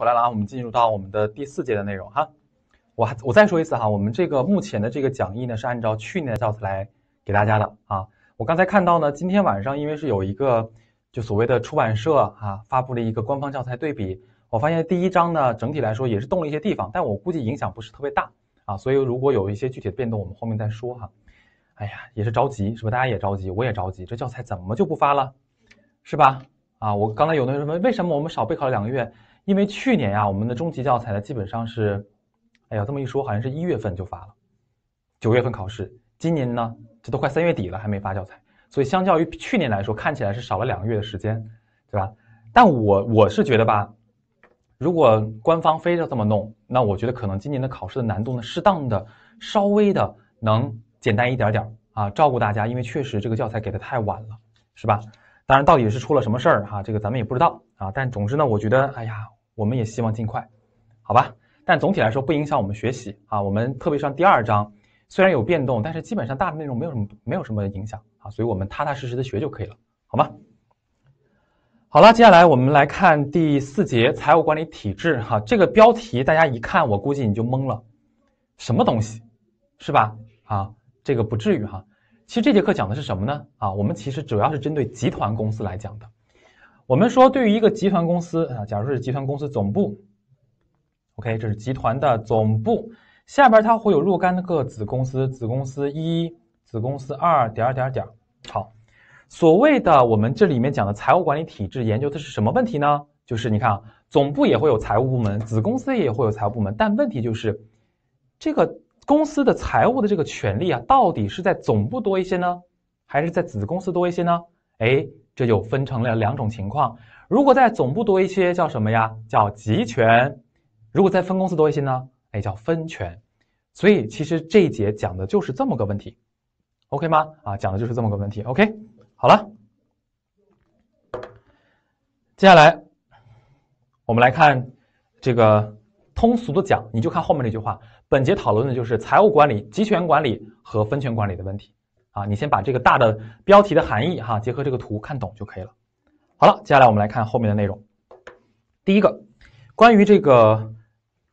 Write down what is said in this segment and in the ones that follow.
回来了啊！我们进入到我们的第四节的内容哈。我还我再说一次哈，我们这个目前的这个讲义呢，是按照去年的教材来给大家的啊。我刚才看到呢，今天晚上因为是有一个就所谓的出版社啊，发布了一个官方教材对比，我发现第一章呢整体来说也是动了一些地方，但我估计影响不是特别大啊。所以如果有一些具体的变动，我们后面再说哈。哎呀，也是着急是吧？大家也着急，我也着急，这教材怎么就不发了，是吧？啊，我刚才有同学问，为什么我们少备考了两个月？因为去年呀，我们的中级教材呢，基本上是，哎呀，这么一说，好像是一月份就发了，九月份考试。今年呢，这都快三月底了，还没发教材，所以相较于去年来说，看起来是少了两个月的时间，对吧？但我我是觉得吧，如果官方非要这么弄，那我觉得可能今年的考试的难度呢，适当的稍微的能简单一点点儿啊，照顾大家，因为确实这个教材给的太晚了，是吧？当然，到底是出了什么事儿哈，这个咱们也不知道啊。但总之呢，我觉得，哎呀。我们也希望尽快，好吧。但总体来说，不影响我们学习啊。我们特别上第二章，虽然有变动，但是基本上大的内容没有什么没有什么影响啊。所以我们踏踏实实的学就可以了，好吗？好了，接下来我们来看第四节财务管理体制哈。这个标题大家一看，我估计你就懵了，什么东西是吧？啊，这个不至于哈。其实这节课讲的是什么呢？啊，我们其实主要是针对集团公司来讲的。我们说，对于一个集团公司啊，假如是集团公司总部，OK，这是集团的总部，下边它会有若干个子公司，子公司一、子公司二、点儿点儿点儿。好，所谓的我们这里面讲的财务管理体制研究的是什么问题呢？就是你看啊，总部也会有财务部门，子公司也会有财务部门，但问题就是，这个公司的财务的这个权利啊，到底是在总部多一些呢，还是在子公司多一些呢？哎。这就分成了两种情况，如果在总部多一些，叫什么呀？叫集权；如果在分公司多一些呢？哎，叫分权。所以其实这一节讲的就是这么个问题，OK 吗？啊，讲的就是这么个问题，OK。好了，接下来我们来看这个通俗的讲，你就看后面这句话：本节讨论的就是财务管理、集权管理和分权管理的问题。啊，你先把这个大的标题的含义哈，结合这个图看懂就可以了。好了，接下来我们来看后面的内容。第一个，关于这个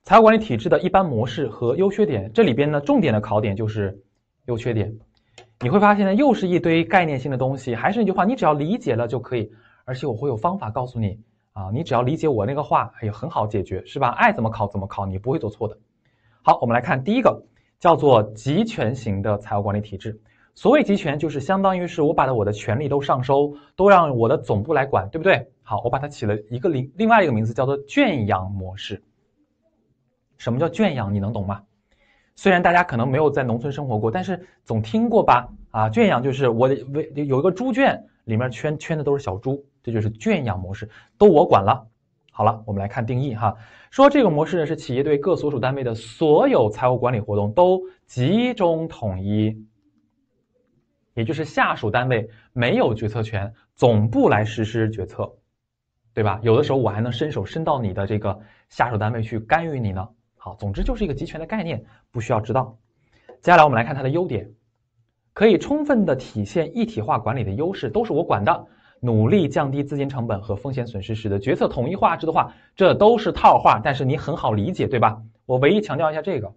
财务管理体制的一般模式和优缺点，这里边呢重点的考点就是优缺点。你会发现呢，又是一堆概念性的东西，还是那句话，你只要理解了就可以。而且我会有方法告诉你啊，你只要理解我那个话，哎很好解决，是吧？爱怎么考怎么考，你不会做错的。好，我们来看第一个，叫做集权型的财务管理体制。所谓集权，就是相当于是我把我的权利都上收，都让我的总部来管，对不对？好，我把它起了一个另另外一个名字，叫做“圈养模式”。什么叫圈养？你能懂吗？虽然大家可能没有在农村生活过，但是总听过吧？啊，圈养就是我为有一个猪圈，里面圈圈的都是小猪，这就是圈养模式，都我管了。好了，我们来看定义哈，说这个模式呢是企业对各所属单位的所有财务管理活动都集中统一。也就是下属单位没有决策权，总部来实施决策，对吧？有的时候我还能伸手伸到你的这个下属单位去干预你呢。好，总之就是一个集权的概念，不需要知道。接下来我们来看它的优点，可以充分的体现一体化管理的优势，都是我管的，努力降低资金成本和风险损失，使得决策统一化。制的话，这都是套话，但是你很好理解，对吧？我唯一强调一下这个，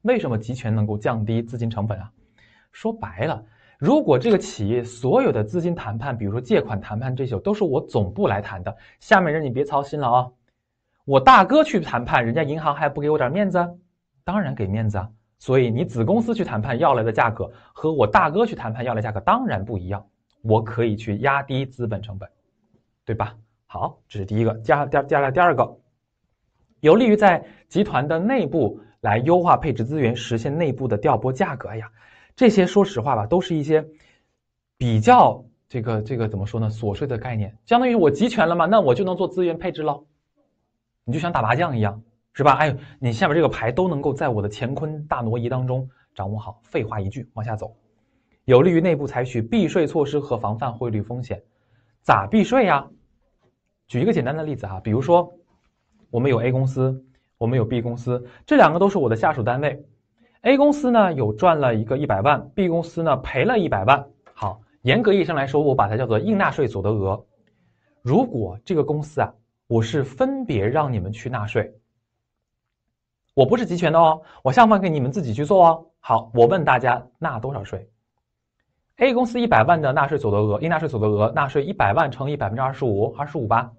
为什么集权能够降低资金成本啊？说白了，如果这个企业所有的资金谈判，比如说借款谈判这些，都是我总部来谈的，下面人你别操心了啊。我大哥去谈判，人家银行还不给我点面子？当然给面子啊。所以你子公司去谈判要来的价格和我大哥去谈判要来价格当然不一样。我可以去压低资本成本，对吧？好，这是第一个。加第二下第二个，有利于在集团的内部来优化配置资源，实现内部的调拨价格呀。这些，说实话吧，都是一些比较这个这个怎么说呢？琐碎的概念，相当于我集权了嘛，那我就能做资源配置喽。你就像打麻将一样，是吧？哎，你下边这个牌都能够在我的乾坤大挪移当中掌握好。废话一句，往下走，有利于内部采取避税措施和防范汇率风险。咋避税呀？举一个简单的例子哈，比如说我们有 A 公司，我们有 B 公司，这两个都是我的下属单位。A 公司呢有赚了一个一百万，B 公司呢赔了一百万。好，严格意义上来说，我把它叫做应纳税所得额。如果这个公司啊，我是分别让你们去纳税，我不是集权的哦，我下放给你们自己去做哦。好，我问大家纳多少税？A 公司一百万的纳税所得额，应纳税所得额纳税一百万乘以百分之二十五，二十五吧。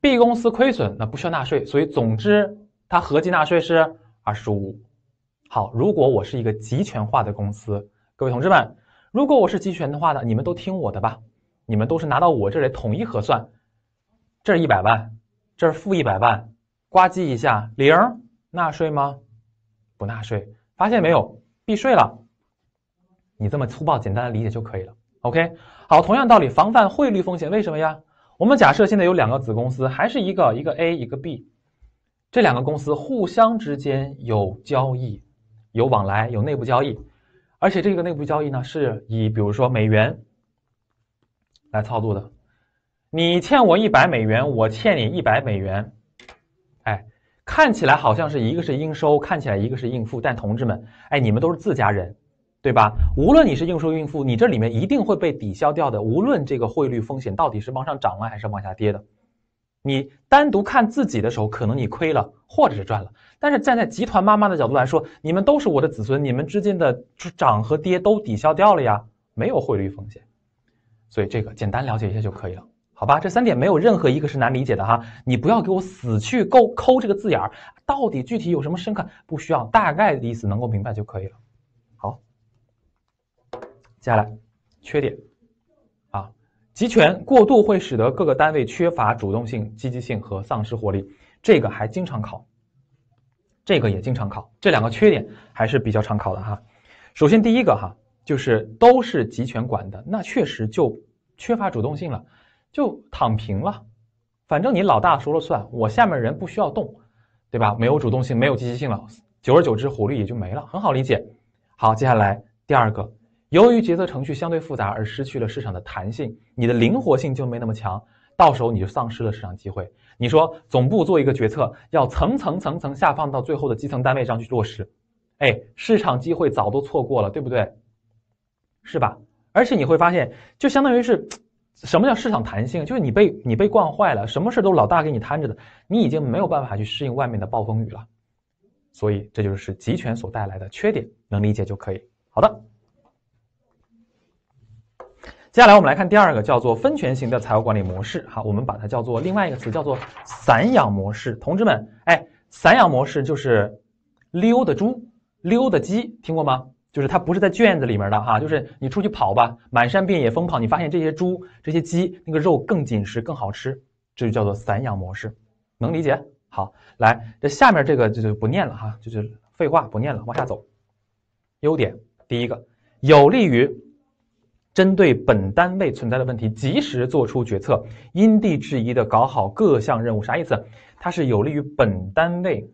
B 公司亏损，那不需要纳税，所以总之它合计纳税是二十五。好，如果我是一个集权化的公司，各位同志们，如果我是集权的话呢，你们都听我的吧，你们都是拿到我这里统一核算。这一百万，这是负一百万，呱唧一下，零，纳税吗？不纳税，发现没有，避税了。你这么粗暴简单的理解就可以了。OK，好，同样道理，防范汇率风险，为什么呀？我们假设现在有两个子公司，还是一个一个 A，一个 B，这两个公司互相之间有交易。有往来，有内部交易，而且这个内部交易呢，是以比如说美元来操作的。你欠我一百美元，我欠你一百美元，哎，看起来好像是一个是应收，看起来一个是应付，但同志们，哎，你们都是自家人，对吧？无论你是应收应付，你这里面一定会被抵消掉的。无论这个汇率风险到底是往上涨了还是往下跌的，你单独看自己的时候，可能你亏了，或者是赚了。但是站在集团妈妈的角度来说，你们都是我的子孙，你们之间的涨和跌都抵消掉了呀，没有汇率风险，所以这个简单了解一下就可以了，好吧？这三点没有任何一个是难理解的哈，你不要给我死去够抠这个字眼儿，到底具体有什么深刻？不需要，大概的意思能够明白就可以了。好，接下来缺点啊，集权过度会使得各个单位缺乏主动性、积极性和丧失活力，这个还经常考。这个也经常考，这两个缺点还是比较常考的哈。首先第一个哈，就是都是集权管的，那确实就缺乏主动性了，就躺平了，反正你老大说了算，我下面人不需要动，对吧？没有主动性，没有积极性了，久而久之活力也就没了，很好理解。好，接下来第二个，由于决策程序相对复杂而失去了市场的弹性，你的灵活性就没那么强。到时候你就丧失了市场机会。你说总部做一个决策，要层层层层下放到最后的基层单位上去落实，哎，市场机会早都错过了，对不对？是吧？而且你会发现，就相当于是，什么叫市场弹性？就是你被你被惯坏了，什么事都老大给你摊着的，你已经没有办法去适应外面的暴风雨了。所以这就是集权所带来的缺点，能理解就可以。好的。接下来我们来看第二个叫做分权型的财务管理模式，好，我们把它叫做另外一个词，叫做散养模式。同志们，哎，散养模式就是溜的猪，溜的鸡，听过吗？就是它不是在圈子里面的哈，就是你出去跑吧，满山遍野疯跑，你发现这些猪、这些鸡那个肉更紧实、更好吃，这就叫做散养模式，能理解？好，来，这下面这个就就不念了哈，就是废话不念了，往下走。优点第一个，有利于。针对本单位存在的问题，及时做出决策，因地制宜的搞好各项任务，啥意思？它是有利于本单位，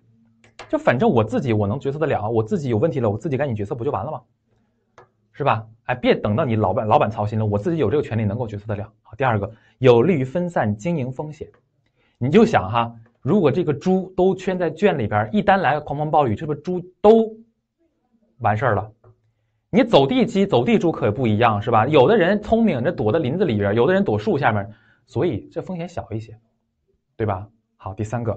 就反正我自己我能决策得了，我自己有问题了，我自己赶紧决策不就完了吗？是吧？哎，别等到你老板老板操心了，我自己有这个权利能够决策得了。好，第二个，有利于分散经营风险。你就想哈，如果这个猪都圈在圈里边，一旦来个狂风暴雨，是不是猪都完事儿了？你走地鸡、走地猪可不一样，是吧？有的人聪明，这躲在林子里边；有的人躲树下面，所以这风险小一些，对吧？好，第三个，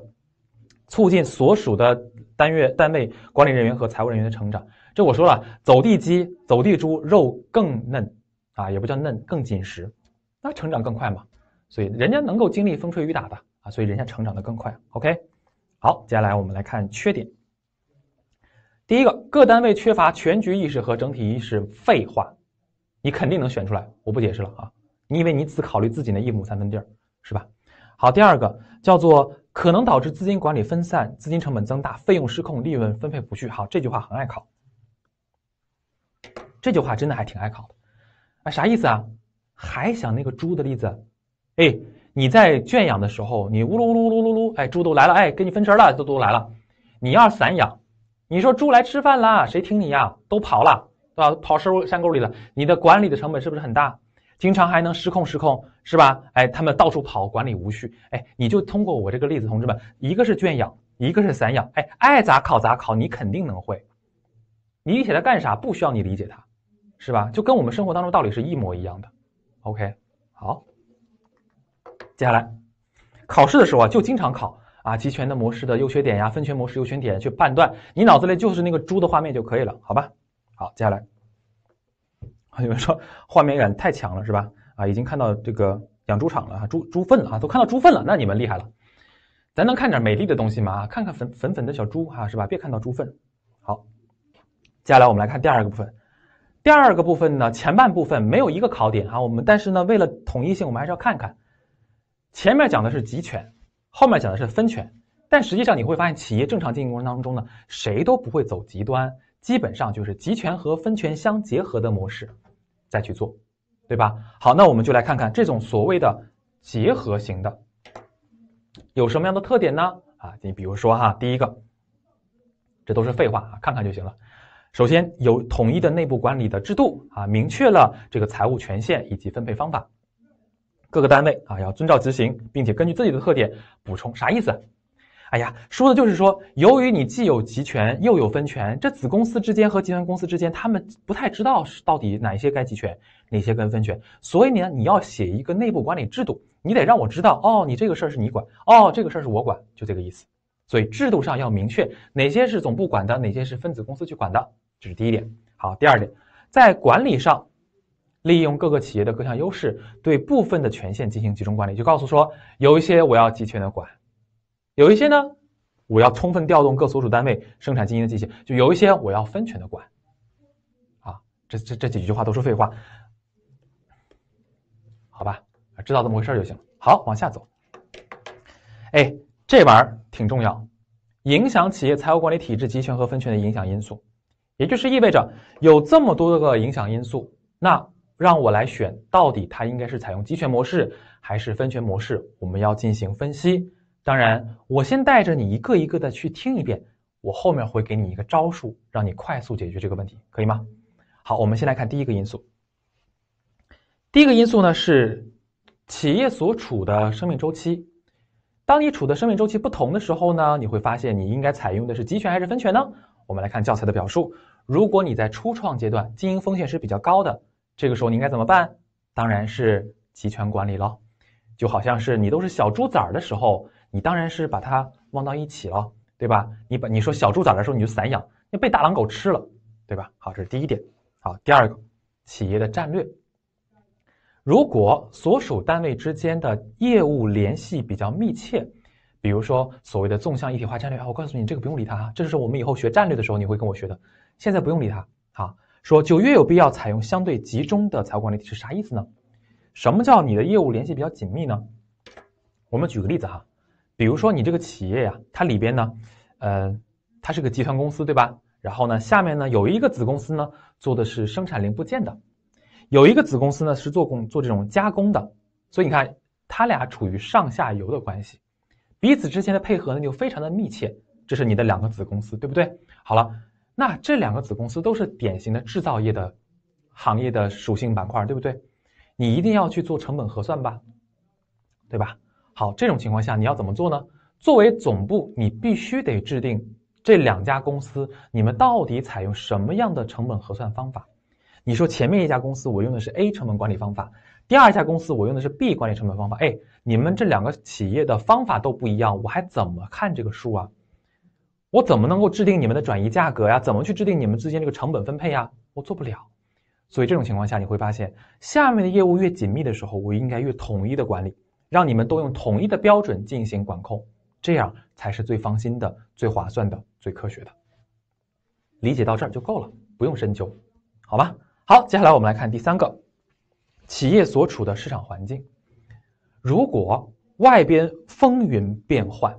促进所属的单月单位管理人员和财务人员的成长。这我说了，走地鸡、走地猪肉更嫩啊，也不叫嫩，更紧实，那成长更快嘛。所以人家能够经历风吹雨打的啊，所以人家成长的更快。OK，好，接下来我们来看缺点。第一个，各单位缺乏全局意识和整体意识，废话，你肯定能选出来，我不解释了啊！你以为你只考虑自己那一亩三分地儿是吧？好，第二个叫做可能导致资金管理分散、资金成本增大、费用失控、利润分配不均。好，这句话很爱考，这句话真的还挺爱考的啊！啥意思啊？还想那个猪的例子？哎，你在圈养的时候，你呜噜呜噜呜噜呜噜，哎，猪都来了，哎，给你分食了，都都来了。你要是散养。你说猪来吃饭啦，谁听你呀？都跑了，对吧？跑山山沟里了。你的管理的成本是不是很大？经常还能失控，失控是吧？哎，他们到处跑，管理无序。哎，你就通过我这个例子，同志们，一个是圈养，一个是散养。哎，爱咋考咋考，你肯定能会。理解它干啥？不需要你理解它，是吧？就跟我们生活当中道理是一模一样的。OK，好。接下来，考试的时候啊，就经常考。啊，集权的模式的优缺点呀，分权模式优缺点，去判断你脑子里就是那个猪的画面就可以了，好吧？好，接下来，有人说画面感太强了是吧？啊，已经看到这个养猪场了啊，猪猪粪了啊，都看到猪粪了，那你们厉害了，咱能看点美丽的东西吗？啊，看看粉粉粉的小猪哈，是吧？别看到猪粪。好，接下来我们来看第二个部分。第二个部分呢，前半部分没有一个考点啊，我们但是呢，为了统一性，我们还是要看看前面讲的是集权。后面讲的是分权，但实际上你会发现，企业正常经营过程当中呢，谁都不会走极端，基本上就是集权和分权相结合的模式，再去做，对吧？好，那我们就来看看这种所谓的结合型的有什么样的特点呢？啊，你比如说哈，第一个，这都是废话啊，看看就行了。首先有统一的内部管理的制度啊，明确了这个财务权限以及分配方法。各个单位啊，要遵照执行，并且根据自己的特点补充，啥意思？哎呀，说的就是说，由于你既有集权又有分权，这子公司之间和集团公司之间，他们不太知道是到底哪一些该集权，哪些该分权，所以呢，你要写一个内部管理制度，你得让我知道哦，你这个事儿是你管，哦，这个事儿是我管，就这个意思。所以制度上要明确哪些是总部管的，哪些是分子公司去管的，这是第一点。好，第二点，在管理上。利用各个企业的各项优势，对部分的权限进行集中管理，就告诉说有一些我要集权的管，有一些呢我要充分调动各所属单位生产经营的机行，就有一些我要分权的管，啊，这这这几句话都是废话，好吧，知道怎么回事就行。好，往下走，哎，这玩意儿挺重要，影响企业财务管理体制集权和分权的影响因素，也就是意味着有这么多个影响因素，那。让我来选，到底它应该是采用集权模式还是分权模式？我们要进行分析。当然，我先带着你一个一个的去听一遍，我后面会给你一个招数，让你快速解决这个问题，可以吗？好，我们先来看第一个因素。第一个因素呢是企业所处的生命周期。当你处的生命周期不同的时候呢，你会发现你应该采用的是集权还是分权呢？我们来看教材的表述：如果你在初创阶段，经营风险是比较高的。这个时候你应该怎么办？当然是集权管理了，就好像是你都是小猪崽儿的时候，你当然是把它忘到一起了，对吧？你把你说小猪崽儿的时候你就散养，你被大狼狗吃了，对吧？好，这是第一点。好，第二个，企业的战略，如果所属单位之间的业务联系比较密切，比如说所谓的纵向一体化战略啊，我告诉你这个不用理它啊，这就是我们以后学战略的时候你会跟我学的，现在不用理它好，说就越有必要采用相对集中的财务管理体是啥意思呢？什么叫你的业务联系比较紧密呢？我们举个例子哈，比如说你这个企业呀，它里边呢，呃，它是个集团公司对吧？然后呢，下面呢有一个子公司呢做的是生产零部件的，有一个子公司呢是做工做这种加工的，所以你看它俩处于上下游的关系，彼此之间的配合呢就非常的密切，这是你的两个子公司对不对？好了。那这两个子公司都是典型的制造业的行业的属性板块，对不对？你一定要去做成本核算吧，对吧？好，这种情况下你要怎么做呢？作为总部，你必须得制定这两家公司你们到底采用什么样的成本核算方法？你说前面一家公司我用的是 A 成本管理方法，第二家公司我用的是 B 管理成本方法。哎，你们这两个企业的方法都不一样，我还怎么看这个数啊？我怎么能够制定你们的转移价格呀？怎么去制定你们之间这个成本分配呀？我做不了。所以这种情况下，你会发现，下面的业务越紧密的时候，我应该越统一的管理，让你们都用统一的标准进行管控，这样才是最放心的、最划算的、最科学的。理解到这儿就够了，不用深究，好吧？好，接下来我们来看第三个，企业所处的市场环境。如果外边风云变幻，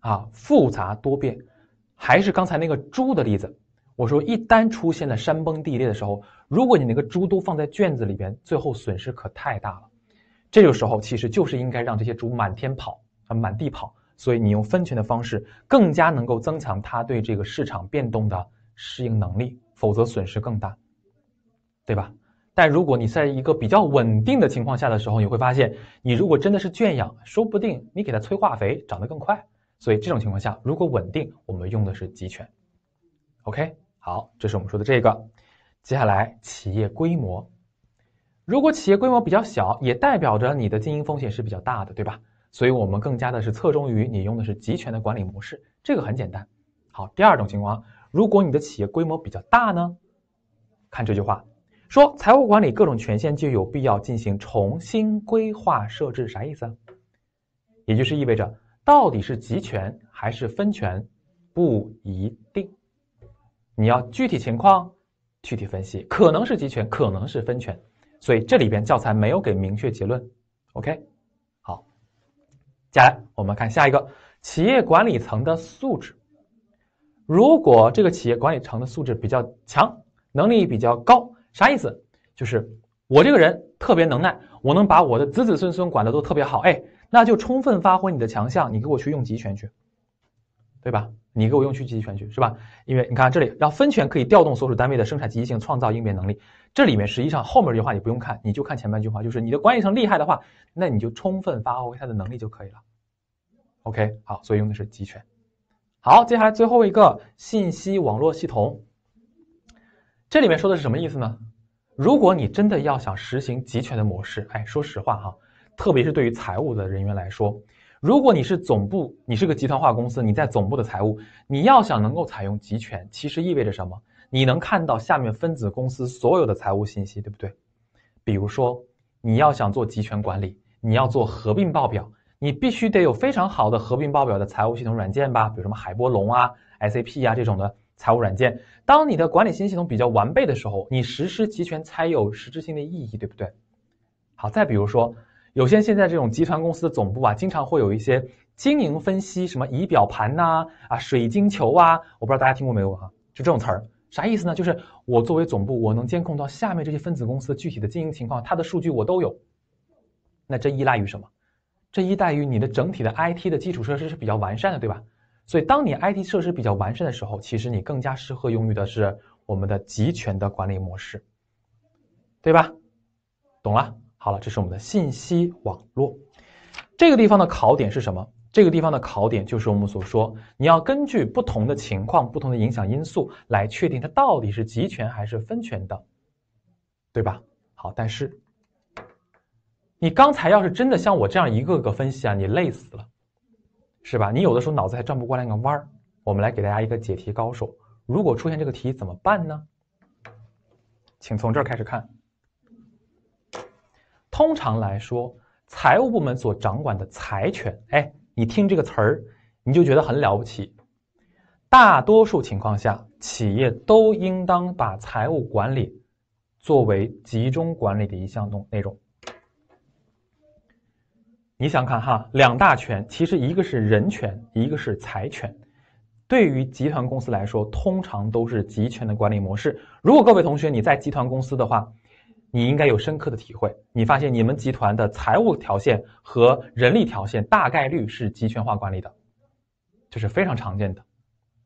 啊，复杂多变。还是刚才那个猪的例子，我说一旦出现了山崩地裂的时候，如果你那个猪都放在圈子里边，最后损失可太大了。这个时候其实就是应该让这些猪满天跑，啊，满地跑。所以你用分权的方式，更加能够增强它对这个市场变动的适应能力，否则损失更大，对吧？但如果你在一个比较稳定的情况下的时候，你会发现，你如果真的是圈养，说不定你给它催化肥，长得更快。所以这种情况下，如果稳定，我们用的是集权。OK，好，这是我们说的这个。接下来，企业规模，如果企业规模比较小，也代表着你的经营风险是比较大的，对吧？所以我们更加的是侧重于你用的是集权的管理模式。这个很简单。好，第二种情况，如果你的企业规模比较大呢？看这句话，说财务管理各种权限就有必要进行重新规划设置，啥意思？也就是意味着。到底是集权还是分权，不一定。你要具体情况具体分析，可能是集权，可能是分权。所以这里边教材没有给明确结论。OK，好，接下来我们看下一个企业管理层的素质。如果这个企业管理层的素质比较强，能力比较高，啥意思？就是我这个人特别能耐，我能把我的子子孙孙管的都特别好。哎。那就充分发挥你的强项，你给我去用集权去，对吧？你给我用去集权去，是吧？因为你看这里，让分权可以调动所属单位的生产积极性，创造应变能力。这里面实际上后面这句话你不用看，你就看前半句话，就是你的管理层厉害的话，那你就充分发挥他的能力就可以了。OK，好，所以用的是集权。好，接下来最后一个信息网络系统，这里面说的是什么意思呢？如果你真的要想实行集权的模式，哎，说实话哈。特别是对于财务的人员来说，如果你是总部，你是个集团化公司，你在总部的财务，你要想能够采用集权，其实意味着什么？你能看到下面分子公司所有的财务信息，对不对？比如说，你要想做集权管理，你要做合并报表，你必须得有非常好的合并报表的财务系统软件吧？比如什么海波隆啊、SAP 啊这种的财务软件。当你的管理信息系统比较完备的时候，你实施集权才有实质性的意义，对不对？好，再比如说。有些现在这种集团公司的总部啊，经常会有一些经营分析，什么仪表盘呐，啊，水晶球啊，我不知道大家听过没有啊？就这种词儿，啥意思呢？就是我作为总部，我能监控到下面这些分子公司具体的经营情况，它的数据我都有。那这依赖于什么？这依赖于你的整体的 IT 的基础设施是比较完善的，对吧？所以当你 IT 设施比较完善的时候，其实你更加适合用于的是我们的集权的管理模式，对吧？懂了。好了，这是我们的信息网络，这个地方的考点是什么？这个地方的考点就是我们所说，你要根据不同的情况、不同的影响因素来确定它到底是集权还是分权的，对吧？好，但是你刚才要是真的像我这样一个个分析啊，你累死了，是吧？你有的时候脑子还转不过来那个弯儿。我们来给大家一个解题高手，如果出现这个题怎么办呢？请从这儿开始看。通常来说，财务部门所掌管的财权，哎，你听这个词儿，你就觉得很了不起。大多数情况下，企业都应当把财务管理作为集中管理的一项东内容。你想看哈，两大权，其实一个是人权，一个是财权。对于集团公司来说，通常都是集权的管理模式。如果各位同学你在集团公司的话，你应该有深刻的体会，你发现你们集团的财务条线和人力条线大概率是集权化管理的，这是非常常见的。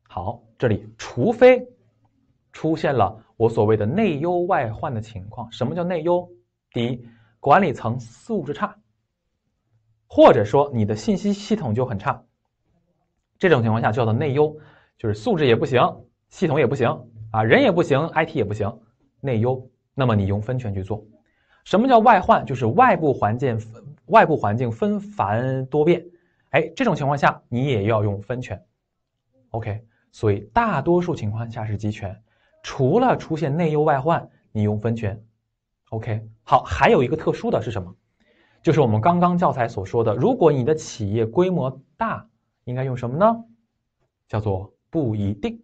好，这里除非出现了我所谓的内忧外患的情况。什么叫内忧？第一，管理层素质差，或者说你的信息系统就很差，这种情况下叫做内忧，就是素质也不行，系统也不行啊，人也不行，IT 也不行，内忧。那么你用分权去做，什么叫外患？就是外部环境分外部环境纷繁多变，哎，这种情况下你也要用分权，OK？所以大多数情况下是集权，除了出现内忧外患，你用分权，OK？好，还有一个特殊的是什么？就是我们刚刚教材所说的，如果你的企业规模大，应该用什么呢？叫做不一定。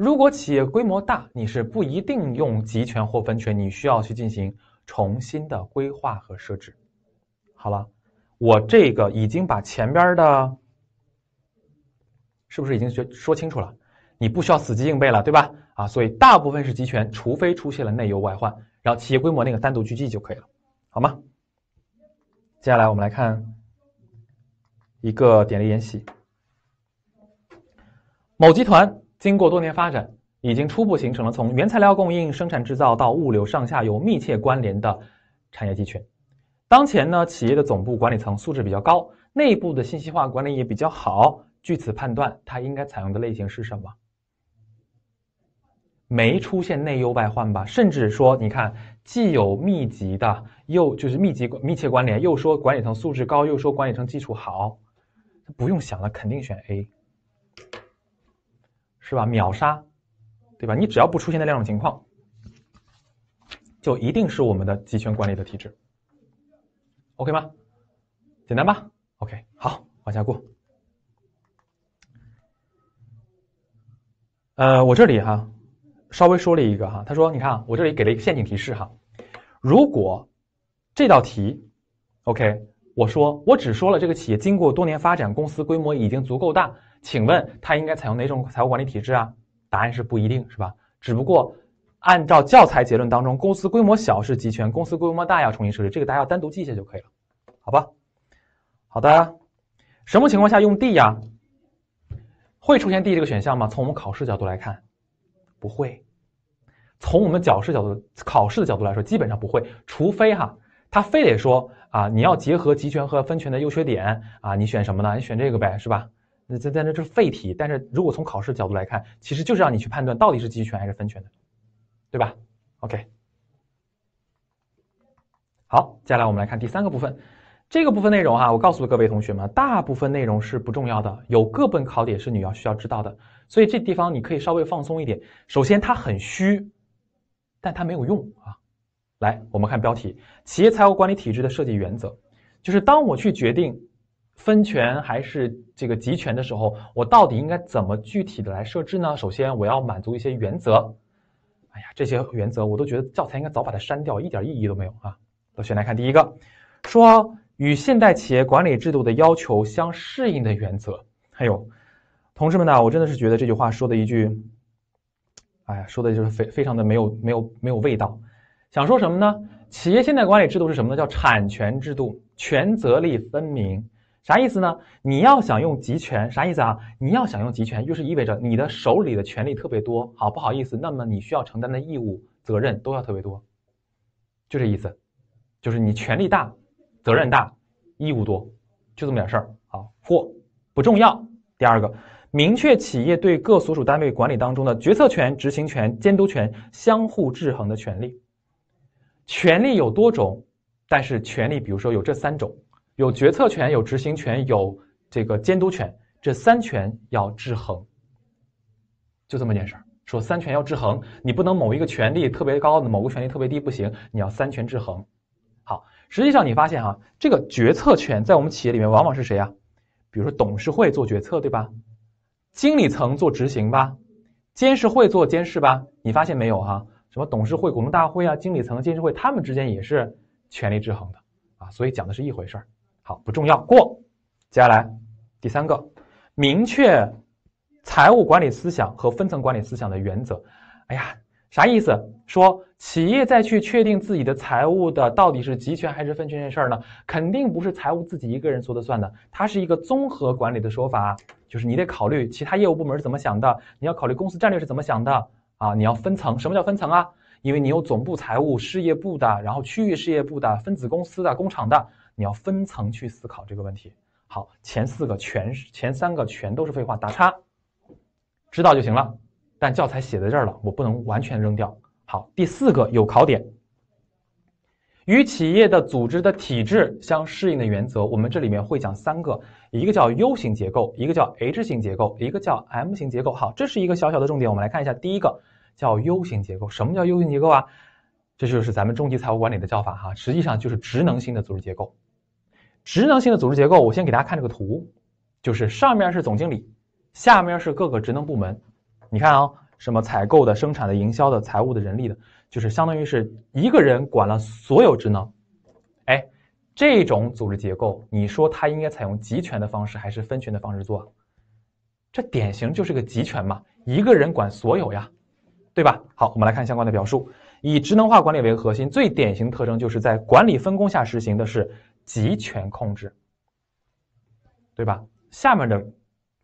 如果企业规模大，你是不一定用集权或分权，你需要去进行重新的规划和设置。好了，我这个已经把前边的，是不是已经学说清楚了？你不需要死记硬背了，对吧？啊，所以大部分是集权，除非出现了内忧外患，然后企业规模那个单独去记就可以了，好吗？接下来我们来看一个典例研习。某集团。经过多年发展，已经初步形成了从原材料供应、生产制造到物流上下游密切关联的产业集群。当前呢，企业的总部管理层素质比较高，内部的信息化管理也比较好。据此判断，它应该采用的类型是什么？没出现内忧外患吧？甚至说，你看，既有密集的，又就是密集密切关联，又说管理层素质高，又说管理层基础好，不用想了，肯定选 A。是吧？秒杀，对吧？你只要不出现那两种情况，就一定是我们的集权管理的体制，OK 吗？简单吧？OK，好，往下过。呃，我这里哈稍微说了一个哈，他说，你看我这里给了一个陷阱提示哈，如果这道题 OK，我说我只说了这个企业经过多年发展，公司规模已经足够大。请问他应该采用哪种财务管理体制啊？答案是不一定是吧？只不过按照教材结论当中，公司规模小是集权，公司规模大要重新设置，这个大家要单独记一下就可以了，好吧？好的，什么情况下用 D 呀？会出现 D 这个选项吗？从我们考试角度来看，不会。从我们考试角度考试的角度来说，基本上不会，除非哈他非得说啊，你要结合集权和分权的优缺点啊，你选什么呢？你选这个呗，是吧？那在在那这是废题，但是如果从考试角度来看，其实就是让你去判断到底是集权还是分权的，对吧？OK，好，接下来我们来看第三个部分，这个部分内容哈，我告诉各位同学们，大部分内容是不重要的，有各本考点是你要需要知道的，所以这地方你可以稍微放松一点。首先，它很虚，但它没有用啊。来，我们看标题：企业财务管理体制的设计原则，就是当我去决定。分权还是这个集权的时候，我到底应该怎么具体的来设置呢？首先，我要满足一些原则。哎呀，这些原则我都觉得教材应该早把它删掉，一点意义都没有啊！首先来看第一个，说与现代企业管理制度的要求相适应的原则。还有，同志们呢，我真的是觉得这句话说的一句，哎呀，说的就是非非常的没有没有没有味道。想说什么呢？企业现代管理制度是什么呢？叫产权制度，权责利分明。啥意思呢？你要想用集权，啥意思啊？你要想用集权，就是意味着你的手里的权力特别多，好不好意思？那么你需要承担的义务、责任都要特别多，就这意思，就是你权力大，责任大，义务多，就这么点事儿。好，或不重要。第二个，明确企业对各所属单位管理当中的决策权、执行权、监督权相互制衡的权利。权利有多种，但是权利，比如说有这三种。有决策权、有执行权、有这个监督权，这三权要制衡，就这么件事儿。说三权要制衡，你不能某一个权力特别高，某个权力特别低不行，你要三权制衡。好，实际上你发现哈，这个决策权在我们企业里面往往是谁呀？比如说董事会做决策，对吧？经理层做执行吧，监事会做监事吧。你发现没有哈？什么董事会、股东大会啊，经理层、监事会，他们之间也是权力制衡的啊，所以讲的是一回事儿。好，不重要。过，接下来第三个，明确财务管理思想和分层管理思想的原则。哎呀，啥意思？说企业再去确定自己的财务的到底是集权还是分权这事儿呢？肯定不是财务自己一个人说的算的，它是一个综合管理的说法。就是你得考虑其他业务部门是怎么想的，你要考虑公司战略是怎么想的啊！你要分层，什么叫分层啊？因为你有总部财务、事业部的，然后区域事业部的、分子公司的、工厂的。你要分层去思考这个问题。好，前四个全是前三个全都是废话，打叉，知道就行了。但教材写在这儿了，我不能完全扔掉。好，第四个有考点，与企业的组织的体制相适应的原则，我们这里面会讲三个，一个叫 U 型结构，一个叫 H 型结构，一个叫 M 型结构。好，这是一个小小的重点，我们来看一下。第一个叫 U 型结构，什么叫 U 型结构啊？这就是咱们中级财务管理的叫法哈，实际上就是职能性的组织结构。职能性的组织结构，我先给大家看这个图，就是上面是总经理，下面是各个职能部门。你看啊，什么采购的、生产的、营销的、财务的、人力的，就是相当于是一个人管了所有职能。哎，这种组织结构，你说他应该采用集权的方式还是分权的方式做？这典型就是个集权嘛，一个人管所有呀，对吧？好，我们来看相关的表述：以职能化管理为核心，最典型特征就是在管理分工下实行的是。集权控制，对吧？下面的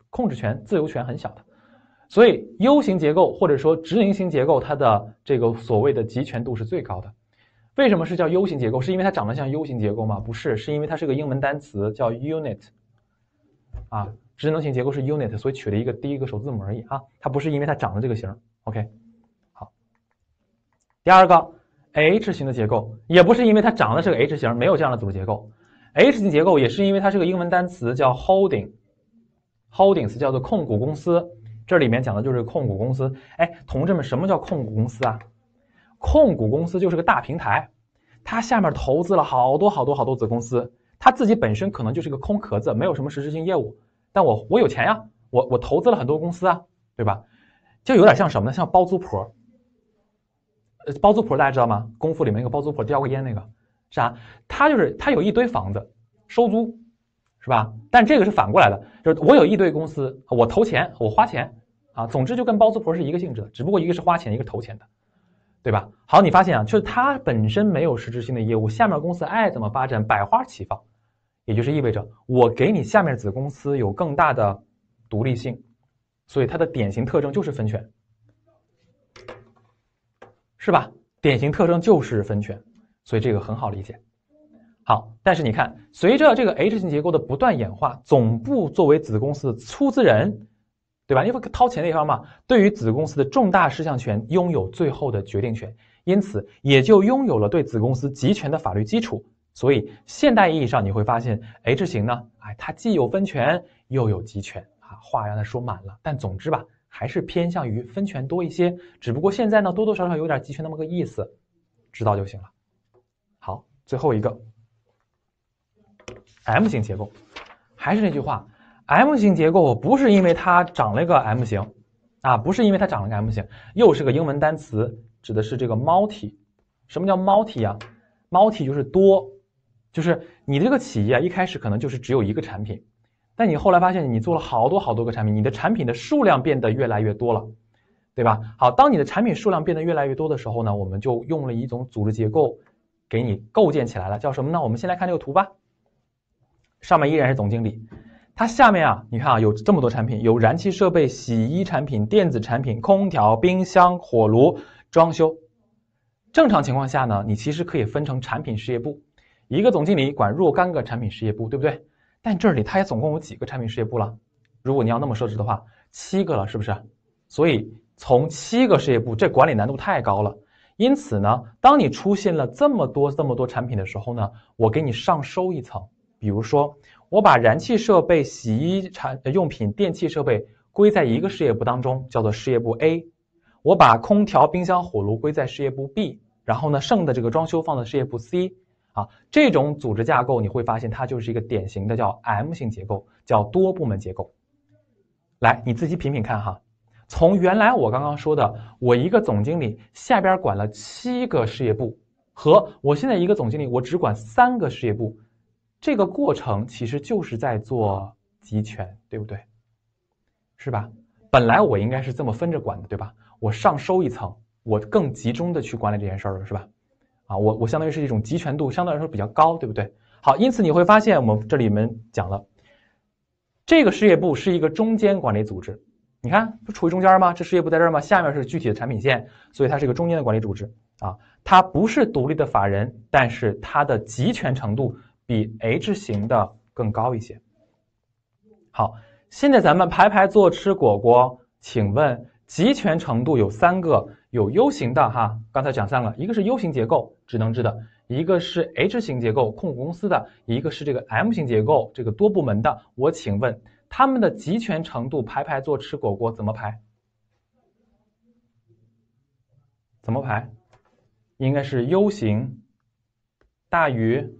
控制权、自由权很小的，所以 U 型结构或者说直棱型结构，它的这个所谓的集权度是最高的。为什么是叫 U 型结构？是因为它长得像 U 型结构吗？不是，是因为它是个英文单词叫 Unit 啊，职能型结构是 Unit，所以取了一个第一个首字母而已啊，它不是因为它长得这个型。OK，好。第二个 H 型的结构，也不是因为它长得是个 H 型，没有这样的组织结构。H 型结构也是因为它是个英文单词，叫 holding holdings，叫做控股公司。这里面讲的就是控股公司。哎，同志们，什么叫控股公司啊？控股公司就是个大平台，它下面投资了好多好多好多子公司，它自己本身可能就是个空壳子，没有什么实质性业务。但我我有钱呀，我我投资了很多公司啊，对吧？就有点像什么呢？像包租婆。呃，包租婆大家知道吗？功夫里面一个包租婆叼个烟那个。啥？他就是他有一堆房子收租，是吧？但这个是反过来的，就是我有一堆公司，我投钱，我花钱啊，总之就跟包租婆是一个性质的，只不过一个是花钱，一个投钱的，对吧？好，你发现啊，就是他本身没有实质性的业务，下面公司爱怎么发展百花齐放，也就是意味着我给你下面子公司有更大的独立性，所以它的典型特征就是分权，是吧？典型特征就是分权。所以这个很好理解，好，但是你看，随着这个 H 型结构的不断演化，总部作为子公司的出资人，对吧？因为掏钱那方嘛，对于子公司的重大事项权拥有最后的决定权，因此也就拥有了对子公司集权的法律基础。所以现代意义上你会发现，H 型呢，哎，它既有分权又有集权啊，话让它说满了。但总之吧，还是偏向于分权多一些，只不过现在呢，多多少少有点集权那么个意思，知道就行了。最后一个 M 型结构，还是那句话，M 型结构不是因为它长了个 M 型啊，不是因为它长了个 M 型，又是个英文单词，指的是这个 multi。什么叫 multi 啊？multi 就是多，就是你这个企业一开始可能就是只有一个产品，但你后来发现你做了好多好多个产品，你的产品的数量变得越来越多了，对吧？好，当你的产品数量变得越来越多的时候呢，我们就用了一种组织结构。给你构建起来了，叫什么呢？我们先来看这个图吧。上面依然是总经理，他下面啊，你看啊，有这么多产品，有燃气设备、洗衣产品、电子产品、空调、冰箱、火炉、装修。正常情况下呢，你其实可以分成产品事业部，一个总经理管若干个产品事业部，对不对？但这里他也总共有几个产品事业部了？如果你要那么设置的话，七个了，是不是？所以从七个事业部，这管理难度太高了。因此呢，当你出现了这么多这么多产品的时候呢，我给你上收一层，比如说我把燃气设备、洗衣产用品、电器设备归在一个事业部当中，叫做事业部 A；我把空调、冰箱、火炉归在事业部 B，然后呢，剩的这个装修放在事业部 C。啊，这种组织架构你会发现，它就是一个典型的叫 M 型结构，叫多部门结构。来，你自己品品看哈。从原来我刚刚说的，我一个总经理下边管了七个事业部，和我现在一个总经理，我只管三个事业部，这个过程其实就是在做集权，对不对？是吧？本来我应该是这么分着管的，对吧？我上收一层，我更集中的去管理这件事了，是吧？啊，我我相当于是一种集权度相对来说比较高，对不对？好，因此你会发现我们这里面讲了，这个事业部是一个中间管理组织。你看，不处于中间吗？这事业不在这儿吗？下面是具体的产品线，所以它是一个中间的管理组织啊。它不是独立的法人，但是它的集权程度比 H 型的更高一些。好，现在咱们排排坐吃果果。请问集权程度有三个，有 U 型的哈，刚才讲三个，一个是 U 型结构职能制的，一个是 H 型结构控股公司的，一个是这个 M 型结构这个多部门的。我请问。它们的集权程度排排坐吃果果，怎么排？怎么排？应该是 U 型大于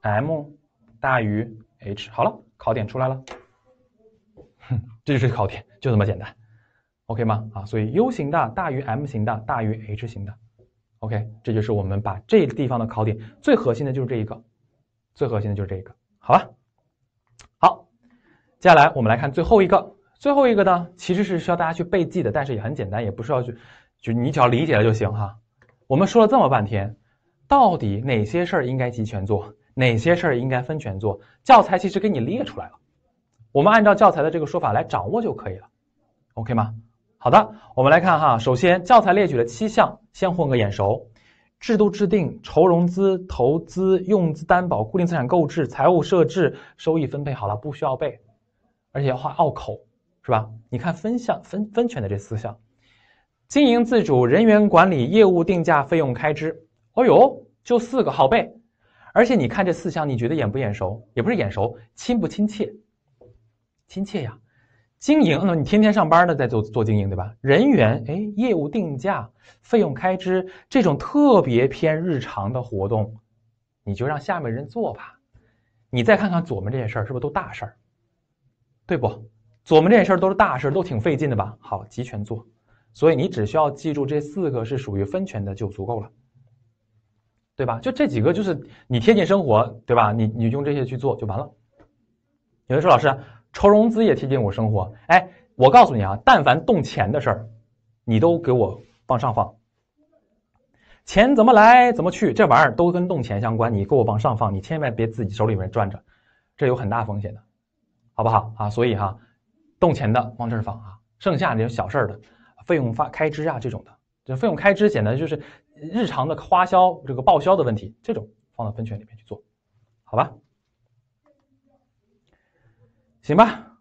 M 大于 H。好了，考点出来了。哼，这就是考点，就这么简单，OK 吗？啊，所以 U 型的大于 M 型的大于 H 型的，OK，这就是我们把这个地方的考点最核心的就是这一个，最核心的就是这一个。好了。接下来我们来看最后一个，最后一个呢，其实是需要大家去背记的，但是也很简单，也不需要去，就你只要理解了就行哈。我们说了这么半天，到底哪些事儿应该集权做，哪些事儿应该分权做？教材其实给你列出来了，我们按照教材的这个说法来掌握就可以了，OK 吗？好的，我们来看哈，首先教材列举了七项，先混个眼熟：制度制定、筹融资、投资、用资、担保、固定资产购置、财务设置、收益分配。好了，不需要背。而且要画拗口，是吧？你看分项分分权的这四项：经营自主、人员管理、业务定价、费用开支。哦呦，就四个，好背。而且你看这四项，你觉得眼不眼熟？也不是眼熟，亲不亲切？亲切呀！经营，你天天上班呢，在做做经营，对吧？人员，哎，业务定价、费用开支这种特别偏日常的活动，你就让下面人做吧。你再看看左面这些事儿，是不是都大事儿？对不，琢磨这些事儿都是大事都挺费劲的吧？好，集权做，所以你只需要记住这四个是属于分权的就足够了，对吧？就这几个，就是你贴近生活，对吧？你你用这些去做就完了。有人说老师，抽融资也贴近我生活，哎，我告诉你啊，但凡动钱的事儿，你都给我往上放。钱怎么来怎么去，这玩意儿都跟动钱相关，你给我往上放，你千万别自己手里面攥着，这有很大风险的。好不好啊？所以哈，动钱的往这儿放啊，剩下那些小事儿的费用发开支啊，这种的就费用开支，简单就是日常的花销，这个报销的问题，这种放到分权里面去做，好吧？行吧？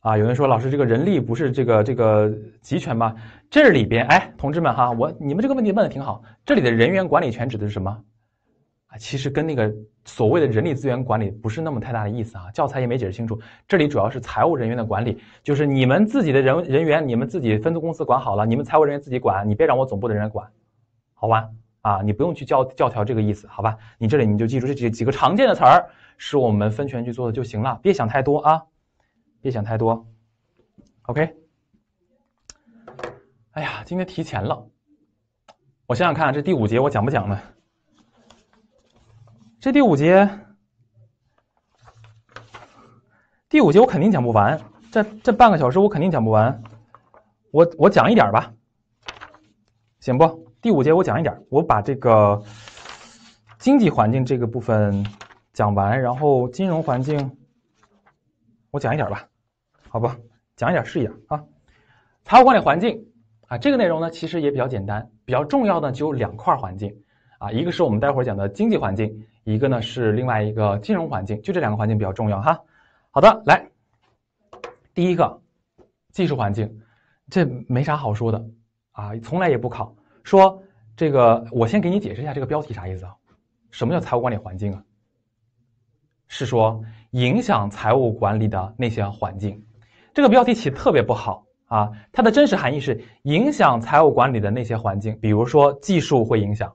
啊，有人说老师这个人力不是这个这个集权吗？这里边哎，同志们哈，我你们这个问题问的挺好，这里的人员管理权指的是什么？其实跟那个所谓的人力资源管理不是那么太大的意思啊，教材也没解释清楚。这里主要是财务人员的管理，就是你们自己的人人员，你们自己分租公司管好了，你们财务人员自己管，你别让我总部的人管，好吧？啊，你不用去教教条这个意思，好吧？你这里你就记住这几几个常见的词儿，是我们分权去做的就行了，别想太多啊，别想太多。OK，哎呀，今天提前了，我想想看，这第五节我讲不讲呢？这第五节，第五节我肯定讲不完，这这半个小时我肯定讲不完，我我讲一点吧，行不？第五节我讲一点，我把这个经济环境这个部分讲完，然后金融环境我讲一点吧，好吧，讲一点是一点啊。财务管理环境啊，这个内容呢其实也比较简单，比较重要的就有两块环境啊，一个是我们待会儿讲的经济环境。一个呢是另外一个金融环境，就这两个环境比较重要哈。好的，来第一个技术环境，这没啥好说的啊，从来也不考。说这个，我先给你解释一下这个标题啥意思啊？什么叫财务管理环境啊？是说影响财务管理的那些环境。这个标题起特别不好啊，它的真实含义是影响财务管理的那些环境，比如说技术会影响，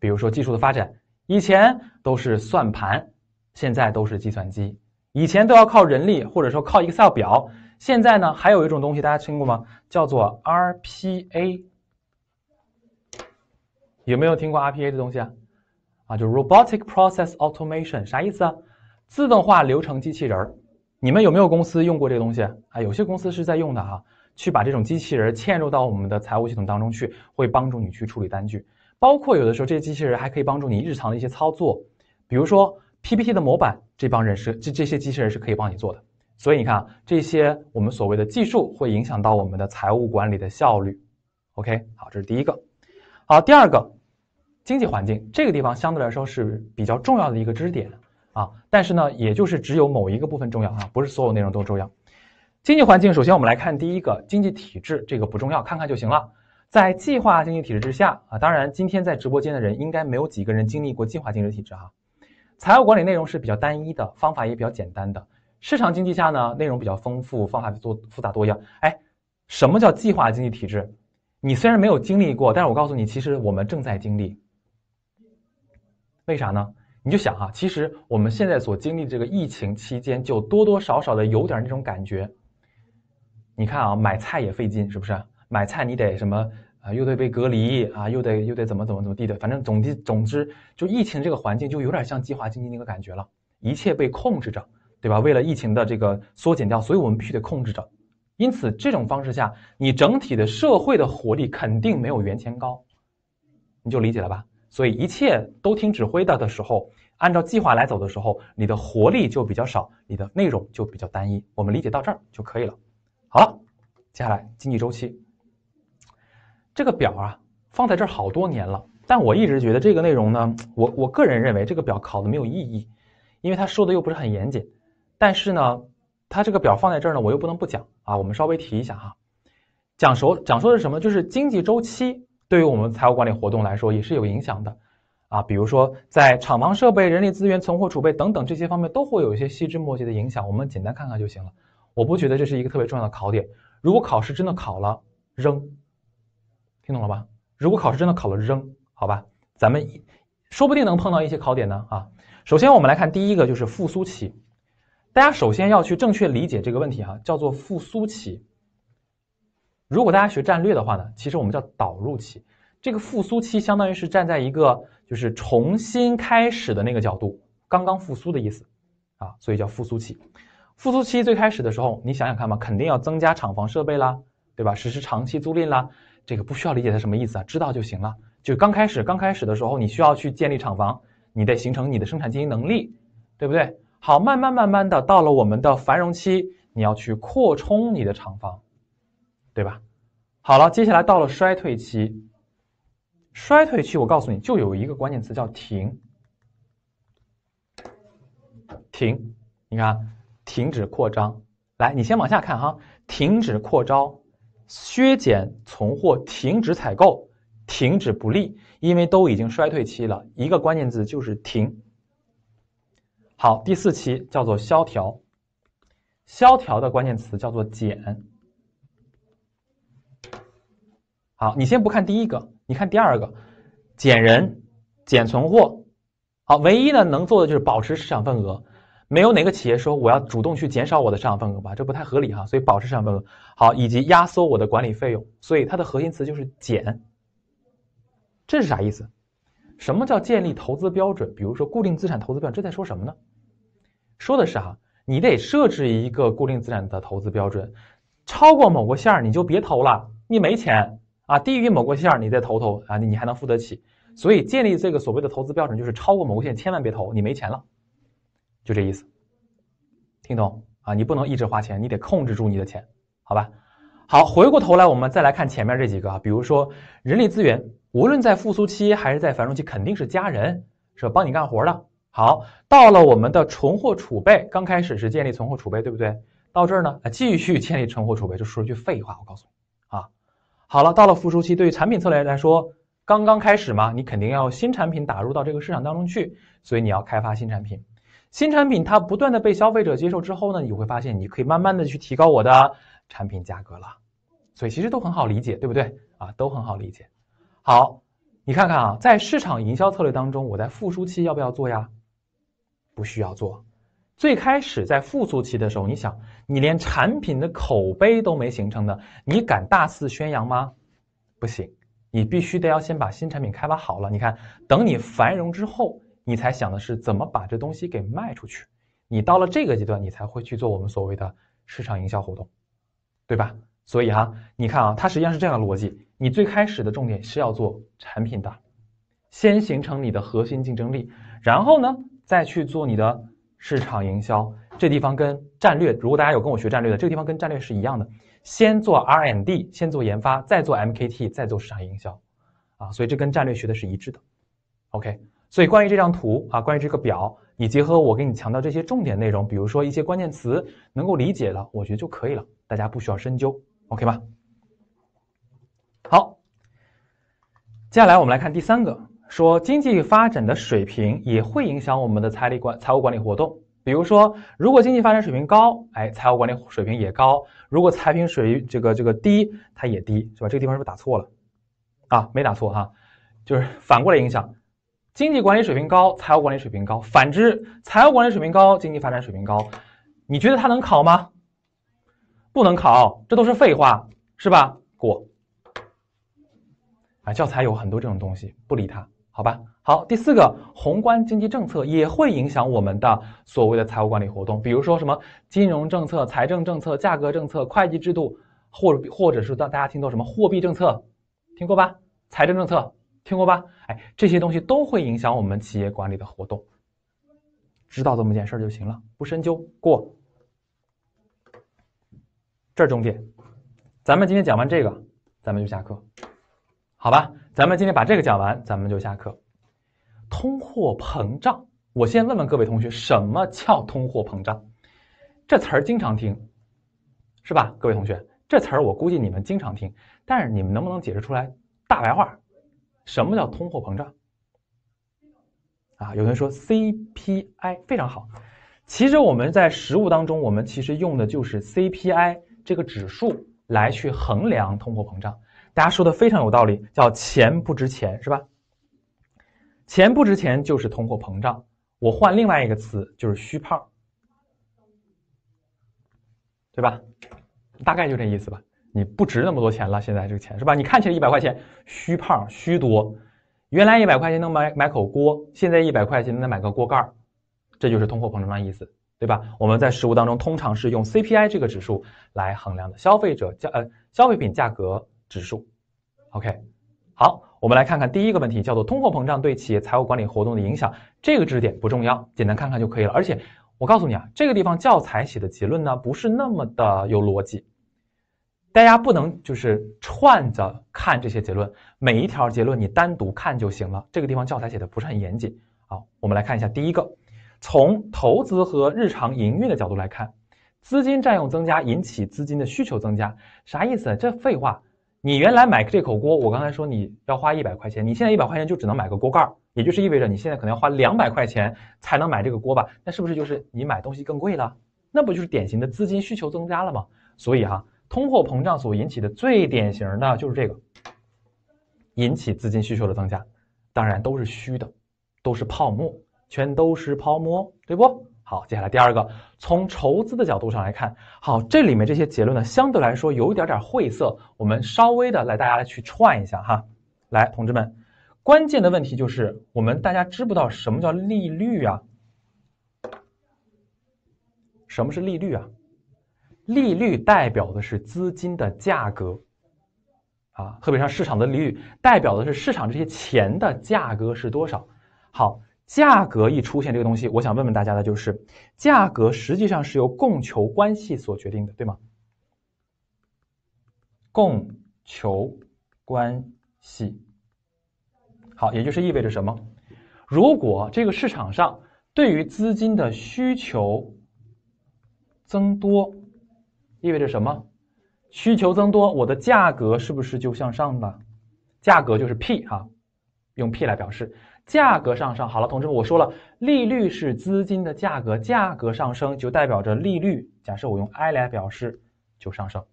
比如说技术的发展。以前都是算盘，现在都是计算机。以前都要靠人力，或者说靠 Excel 表。现在呢，还有一种东西，大家听过吗？叫做 RPA。有没有听过 RPA 的东西啊？啊，就 Robotic Process Automation，啥意思啊？自动化流程机器人。你们有没有公司用过这个东西啊？有些公司是在用的哈，去把这种机器人嵌入到我们的财务系统当中去，会帮助你去处理单据。包括有的时候这些机器人还可以帮助你日常的一些操作，比如说 PPT 的模板，这帮人是这这些机器人是可以帮你做的。所以你看啊，这些我们所谓的技术会影响到我们的财务管理的效率。OK，好，这是第一个。好，第二个，经济环境这个地方相对来说是比较重要的一个知识点啊，但是呢，也就是只有某一个部分重要啊，不是所有内容都重要。经济环境，首先我们来看第一个经济体制，这个不重要，看看就行了。在计划经济体制之下啊，当然今天在直播间的人应该没有几个人经历过计划经济体制哈。财务管理内容是比较单一的，方法也比较简单的。市场经济下呢，内容比较丰富，方法多复杂多样。哎，什么叫计划经济体制？你虽然没有经历过，但是我告诉你，其实我们正在经历。为啥呢？你就想哈，其实我们现在所经历这个疫情期间，就多多少少的有点那种感觉。你看啊，买菜也费劲，是不是？买菜你得什么啊？又得被隔离啊，又得又得怎么怎么怎么地的，反正总之总之，就疫情这个环境就有点像计划经济那个感觉了，一切被控制着，对吧？为了疫情的这个缩减掉，所以我们必须得控制着。因此这种方式下，你整体的社会的活力肯定没有原前高，你就理解了吧？所以一切都听指挥的的时候，按照计划来走的时候，你的活力就比较少，你的内容就比较单一。我们理解到这儿就可以了。好了，接下来经济周期。这个表啊，放在这儿好多年了，但我一直觉得这个内容呢，我我个人认为这个表考的没有意义，因为他说的又不是很严谨。但是呢，他这个表放在这儿呢，我又不能不讲啊。我们稍微提一下哈，讲说讲说的是什么？就是经济周期对于我们财务管理活动来说也是有影响的，啊，比如说在厂房设备、人力资源、存货储备等等这些方面都会有一些细枝末节的影响。我们简单看看就行了，我不觉得这是一个特别重要的考点。如果考试真的考了，扔。听懂了吧？如果考试真的考了扔，好吧，咱们说不定能碰到一些考点呢啊！首先，我们来看第一个，就是复苏期。大家首先要去正确理解这个问题啊，叫做复苏期。如果大家学战略的话呢，其实我们叫导入期。这个复苏期相当于是站在一个就是重新开始的那个角度，刚刚复苏的意思啊，所以叫复苏期。复苏期最开始的时候，你想想看吧，肯定要增加厂房设备啦，对吧？实施长期租赁啦。这个不需要理解它什么意思啊，知道就行了。就刚开始，刚开始的时候，你需要去建立厂房，你得形成你的生产经营能力，对不对？好，慢慢慢慢的到了我们的繁荣期，你要去扩充你的厂房，对吧？好了，接下来到了衰退期，衰退期我告诉你就有一个关键词叫停，停，你看，停止扩张。来，你先往下看哈，停止扩招。削减存货，停止采购，停止不利，因为都已经衰退期了。一个关键字就是停。好，第四期叫做萧条，萧条的关键词叫做减。好，你先不看第一个，你看第二个，减人，减存货。好，唯一呢能做的就是保持市场份额。没有哪个企业说我要主动去减少我的市场份额吧，这不太合理哈。所以保持市场份额好，以及压缩我的管理费用。所以它的核心词就是减。这是啥意思？什么叫建立投资标准？比如说固定资产投资标准，这在说什么呢？说的是哈，你得设置一个固定资产的投资标准，超过某个线儿你就别投了，你没钱啊；低于某个线儿你再投投啊，你你还能付得起。所以建立这个所谓的投资标准，就是超过某个线千万别投，你没钱了。就这意思，听懂啊？你不能一直花钱，你得控制住你的钱，好吧？好，回过头来，我们再来看前面这几个啊，比如说人力资源，无论在复苏期还是在繁荣期，肯定是加人，是帮你干活的。好，到了我们的存货储备，刚开始是建立存货储备，对不对？到这儿呢，继续建立存货储备。就说句废话，我告诉你啊，好了，到了复苏期，对于产品策略来说，刚刚开始嘛，你肯定要新产品打入到这个市场当中去，所以你要开发新产品。新产品它不断的被消费者接受之后呢，你会发现你可以慢慢的去提高我的产品价格了，所以其实都很好理解，对不对啊？都很好理解。好，你看看啊，在市场营销策略当中，我在复苏期要不要做呀？不需要做。最开始在复苏期的时候，你想你连产品的口碑都没形成的，你敢大肆宣扬吗？不行，你必须得要先把新产品开发好了。你看，等你繁荣之后。你才想的是怎么把这东西给卖出去，你到了这个阶段，你才会去做我们所谓的市场营销活动，对吧？所以哈，你看啊，它实际上是这样逻辑：你最开始的重点是要做产品的，先形成你的核心竞争力，然后呢，再去做你的市场营销。这地方跟战略，如果大家有跟我学战略的，这个地方跟战略是一样的，先做 R&D，先做研发，再做 MKT，再做市场营销，啊，所以这跟战略学的是一致的。OK。所以，关于这张图啊，关于这个表，你结合我给你强调这些重点内容，比如说一些关键词，能够理解了，我觉得就可以了。大家不需要深究，OK 吧？好，接下来我们来看第三个，说经济发展的水平也会影响我们的财力管财务管理活动。比如说，如果经济发展水平高，哎，财务管理水平也高；如果财平水这个这个低，它也低，是吧？这个地方是不是打错了？啊，没打错哈，就是反过来影响。经济管理水平高，财务管理水平高；反之，财务管理水平高，经济发展水平高。你觉得他能考吗？不能考，这都是废话，是吧？过。啊，教材有很多这种东西，不理他，好吧？好，第四个，宏观经济政策也会影响我们的所谓的财务管理活动，比如说什么金融政策、财政政策、价格政策、会计制度，或者或者是大大家听到什么货币政策，听过吧？财政政策。听过吧？哎，这些东西都会影响我们企业管理的活动。知道这么件事儿就行了，不深究过。这重点，咱们今天讲完这个，咱们就下课，好吧？咱们今天把这个讲完，咱们就下课。通货膨胀，我先问问各位同学，什么叫通货膨胀？这词儿经常听，是吧？各位同学，这词儿我估计你们经常听，但是你们能不能解释出来大白话？什么叫通货膨胀？啊，有人说 CPI 非常好。其实我们在实物当中，我们其实用的就是 CPI 这个指数来去衡量通货膨胀。大家说的非常有道理，叫钱不值钱，是吧？钱不值钱就是通货膨胀。我换另外一个词，就是虚胖，对吧？大概就这意思吧。你不值那么多钱了，现在这个钱是吧？你看起来一百块钱虚胖虚多，原来一百块钱能买买口锅，现在一百块钱能买个锅盖，这就是通货膨胀的意思，对吧？我们在实物当中通常是用 CPI 这个指数来衡量的，消费者价呃消费品价格指数。OK，好，我们来看看第一个问题，叫做通货膨胀对企业财务管理活动的影响。这个知识点不重要，简单看看就可以了。而且我告诉你啊，这个地方教材写的结论呢，不是那么的有逻辑。大家不能就是串着看这些结论，每一条结论你单独看就行了。这个地方教材写的不是很严谨。好，我们来看一下第一个，从投资和日常营运的角度来看，资金占用增加引起资金的需求增加，啥意思？这废话。你原来买这口锅，我刚才说你要花一百块钱，你现在一百块钱就只能买个锅盖，也就是意味着你现在可能要花两百块钱才能买这个锅吧？那是不是就是你买东西更贵了？那不就是典型的资金需求增加了吗？所以哈。通货膨胀所引起的最典型的就是这个，引起资金需求的增加，当然都是虚的，都是泡沫，全都是泡沫，对不好。接下来第二个，从筹资的角度上来看，好，这里面这些结论呢，相对来说有一点点晦涩，我们稍微的来大家来去串一下哈。来，同志们，关键的问题就是我们大家知不知道什么叫利率啊？什么是利率啊？利率代表的是资金的价格，啊，特别像市场的利率代表的是市场这些钱的价格是多少。好，价格一出现这个东西，我想问问大家的就是，价格实际上是由供求关系所决定的，对吗？供求关系，好，也就是意味着什么？如果这个市场上对于资金的需求增多。意味着什么？需求增多，我的价格是不是就向上了？价格就是 P 哈，用 P 来表示，价格上升。好了，同志们，我说了，利率是资金的价格，价格上升就代表着利率。假设我用 i 来表示，就上升。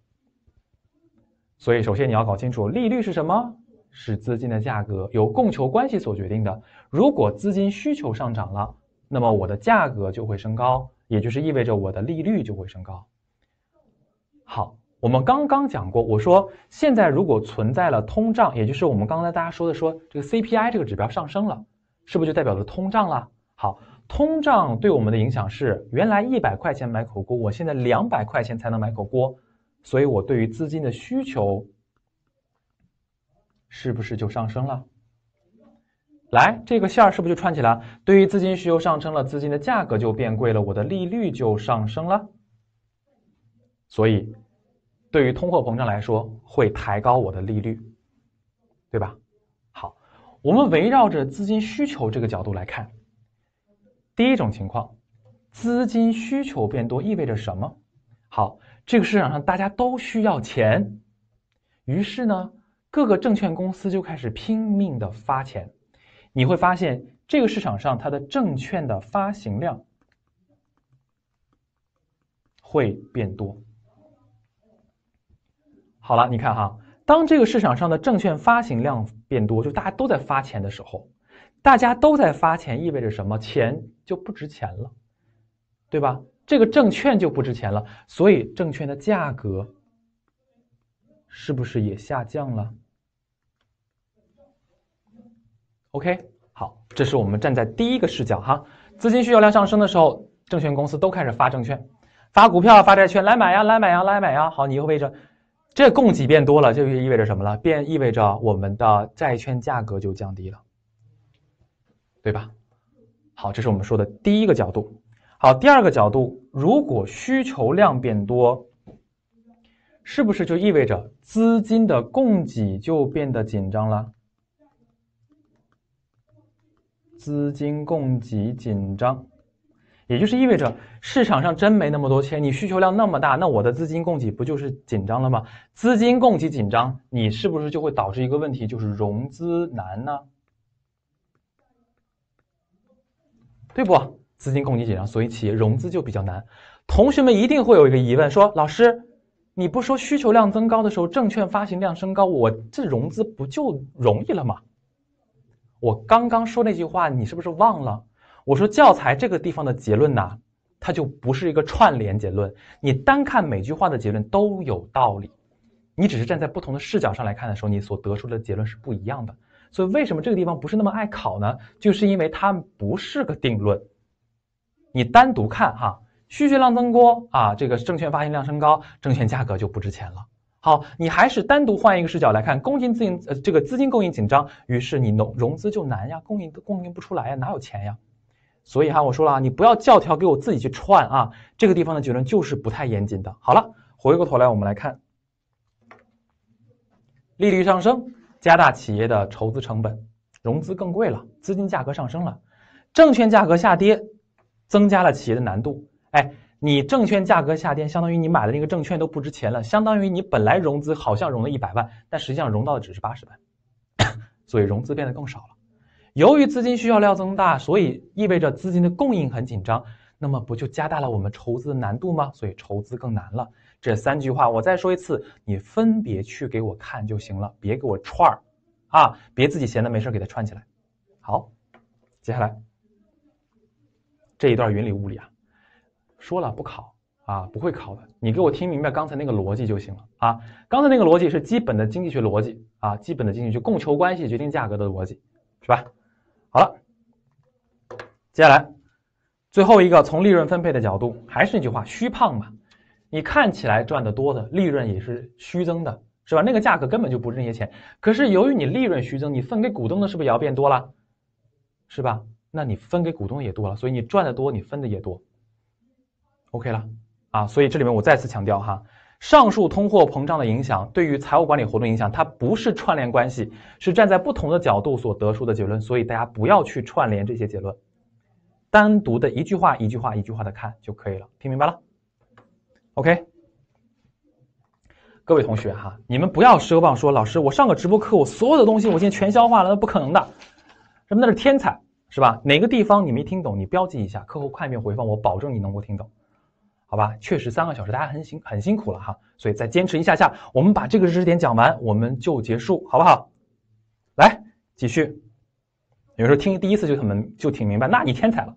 所以，首先你要搞清楚，利率是什么？是资金的价格，由供求关系所决定的。如果资金需求上涨了，那么我的价格就会升高，也就是意味着我的利率就会升高。好，我们刚刚讲过，我说现在如果存在了通胀，也就是我们刚才大家说的，说这个 CPI 这个指标上升了，是不是就代表着通胀了？好，通胀对我们的影响是，原来一百块钱买口锅，我现在两百块钱才能买口锅，所以我对于资金的需求是不是就上升了？来，这个线儿是不是就串起来？对于资金需求上升了，资金的价格就变贵了，我的利率就上升了。所以，对于通货膨胀来说，会抬高我的利率，对吧？好，我们围绕着资金需求这个角度来看，第一种情况，资金需求变多意味着什么？好，这个市场上大家都需要钱，于是呢，各个证券公司就开始拼命的发钱，你会发现这个市场上它的证券的发行量会变多。好了，你看哈，当这个市场上的证券发行量变多，就大家都在发钱的时候，大家都在发钱意味着什么？钱就不值钱了，对吧？这个证券就不值钱了，所以证券的价格是不是也下降了？OK，好，这是我们站在第一个视角哈，资金需求量上升的时候，证券公司都开始发证券，发股票、发债券，来买呀，来买呀，来买呀。好，你一个位置。这供给变多了，就意味着什么了？变意味着我们的债券价格就降低了，对吧？好，这是我们说的第一个角度。好，第二个角度，如果需求量变多，是不是就意味着资金的供给就变得紧张了？资金供给紧张。也就是意味着市场上真没那么多钱，你需求量那么大，那我的资金供给不就是紧张了吗？资金供给紧张，你是不是就会导致一个问题，就是融资难呢？对不？资金供给紧张，所以企业融资就比较难。同学们一定会有一个疑问，说老师，你不说需求量增高的时候，证券发行量升高，我这融资不就容易了吗？我刚刚说那句话，你是不是忘了？我说教材这个地方的结论呢，它就不是一个串联结论。你单看每句话的结论都有道理，你只是站在不同的视角上来看的时候，你所得出的结论是不一样的。所以为什么这个地方不是那么爱考呢？就是因为它不是个定论。你单独看哈，需求量增多啊，这个证券发行量升高，证券价格就不值钱了。好，你还是单独换一个视角来看，资金呃这个资金供应紧张，于是你融融资就难呀，供应供应不出来呀，哪有钱呀？所以哈，我说了啊，你不要教条给我自己去串啊，这个地方的结论就是不太严谨的。好了，回过头来我们来看，利率上升，加大企业的筹资成本，融资更贵了，资金价格上升了，证券价格下跌，增加了企业的难度。哎，你证券价格下跌，相当于你买的那个证券都不值钱了，相当于你本来融资好像融了一百万，但实际上融到的只是八十万，所以融资变得更少了。由于资金需要量增大，所以意味着资金的供应很紧张，那么不就加大了我们筹资的难度吗？所以筹资更难了。这三句话我再说一次，你分别去给我看就行了，别给我串儿啊，别自己闲的没事给它串起来。好，接下来这一段云里雾里啊，说了不考啊，不会考的，你给我听明白刚才那个逻辑就行了啊。刚才那个逻辑是基本的经济学逻辑啊，基本的经济学供求关系决定价格的逻辑，是吧？好了，接下来最后一个，从利润分配的角度，还是那句话，虚胖嘛，你看起来赚的多的利润也是虚增的，是吧？那个价格根本就不是那些钱。可是由于你利润虚增，你分给股东的是不是也要变多了，是吧？那你分给股东也多了，所以你赚的多，你分的也多。OK 了啊，所以这里面我再次强调哈。上述通货膨胀的影响对于财务管理活动影响，它不是串联关系，是站在不同的角度所得出的结论，所以大家不要去串联这些结论，单独的一句话一句话一句话的看就可以了，听明白了？OK，各位同学哈，你们不要奢望说老师我上个直播课我所有的东西我现在全消化了，那不可能的，什么那是天才是吧？哪个地方你没听懂你标记一下，课后快遍回放，我保证你能够听懂。好吧，确实三个小时，大家很辛很辛苦了哈，所以再坚持一下下，我们把这个知识点讲完，我们就结束，好不好？来，继续。有时候听第一次就很就挺明白，那你天才了，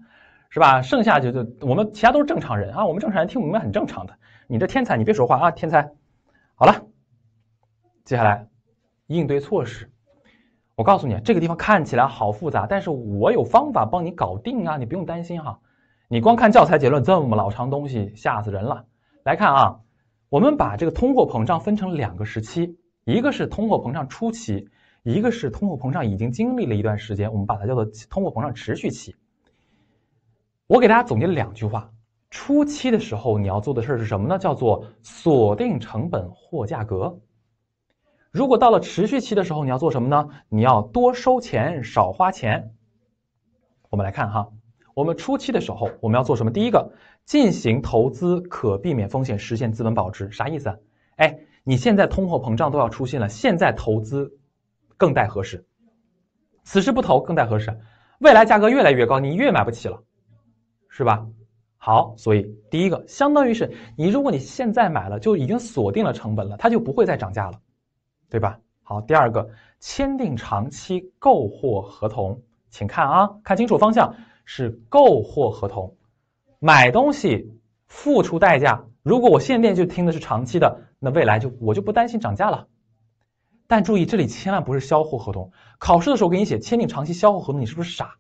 是吧？剩下就就我们其他都是正常人啊，我们正常人听明白很正常的，你这天才你别说话啊，天才。好了，接下来应对措施，我告诉你，这个地方看起来好复杂，但是我有方法帮你搞定啊，你不用担心哈。你光看教材结论这么老长东西吓死人了。来看啊，我们把这个通货膨胀分成两个时期，一个是通货膨胀初期，一个是通货膨胀已经经历了一段时间，我们把它叫做通货膨胀持续期。我给大家总结两句话：初期的时候你要做的事儿是什么呢？叫做锁定成本或价格。如果到了持续期的时候你要做什么呢？你要多收钱少花钱。我们来看哈。我们初期的时候，我们要做什么？第一个，进行投资，可避免风险，实现资本保值，啥意思？哎，你现在通货膨胀都要出现了，现在投资更待何时？此时不投更待何时？未来价格越来越高，你越买不起了，是吧？好，所以第一个，相当于是你，如果你现在买了，就已经锁定了成本了，它就不会再涨价了，对吧？好，第二个，签订长期购货合同，请看啊，看清楚方向。是购货合同，买东西付出代价。如果我现在就听的是长期的，那未来就我就不担心涨价了。但注意，这里千万不是销货合同。考试的时候给你写签订长期销货合同，你是不是傻？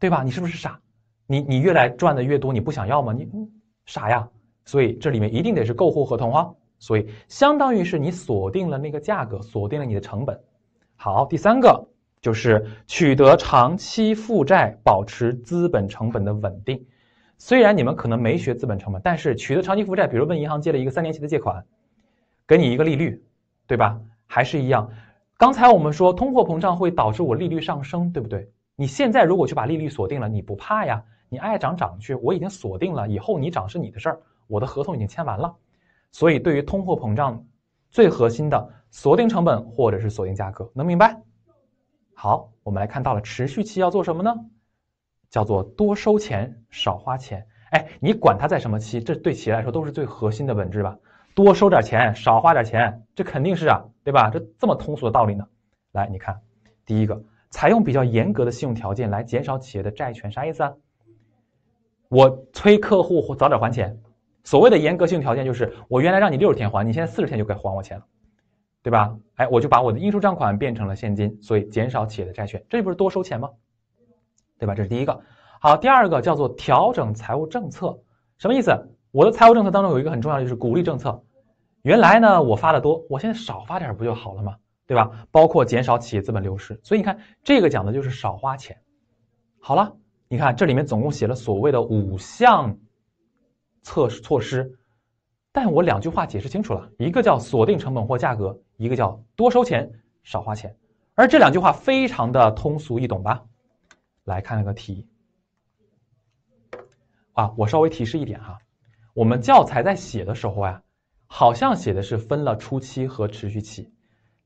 对吧？你是不是傻？你你越来赚的越多，你不想要吗？你傻呀！所以这里面一定得是购货合同啊！所以相当于是你锁定了那个价格，锁定了你的成本。好，第三个。就是取得长期负债，保持资本成本的稳定。虽然你们可能没学资本成本，但是取得长期负债，比如问银行借了一个三年期的借款，给你一个利率，对吧？还是一样。刚才我们说通货膨胀会导致我利率上升，对不对？你现在如果去把利率锁定了，你不怕呀？你爱涨涨去，我已经锁定了，以后你涨是你的事儿，我的合同已经签完了。所以，对于通货膨胀，最核心的锁定成本或者是锁定价格，能明白？好，我们来看到了持续期要做什么呢？叫做多收钱少花钱。哎，你管它在什么期，这对企业来说都是最核心的本质吧？多收点钱，少花点钱，这肯定是啊，对吧？这这么通俗的道理呢？来，你看，第一个，采用比较严格的信用条件来减少企业的债权，啥意思啊？我催客户早点还钱。所谓的严格性条件就是，我原来让你六十天还，你现在四十天就该还我钱了。对吧？哎，我就把我的应收账款变成了现金，所以减少企业的债权，这不是多收钱吗？对吧？这是第一个。好，第二个叫做调整财务政策，什么意思？我的财务政策当中有一个很重要，就是鼓励政策。原来呢，我发的多，我现在少发点不就好了吗？对吧？包括减少企业资本流失。所以你看，这个讲的就是少花钱。好了，你看这里面总共写了所谓的五项策措施，但我两句话解释清楚了，一个叫锁定成本或价格。一个叫多收钱少花钱，而这两句话非常的通俗易懂吧？来看个题。啊，我稍微提示一点哈，我们教材在写的时候呀，好像写的是分了初期和持续期，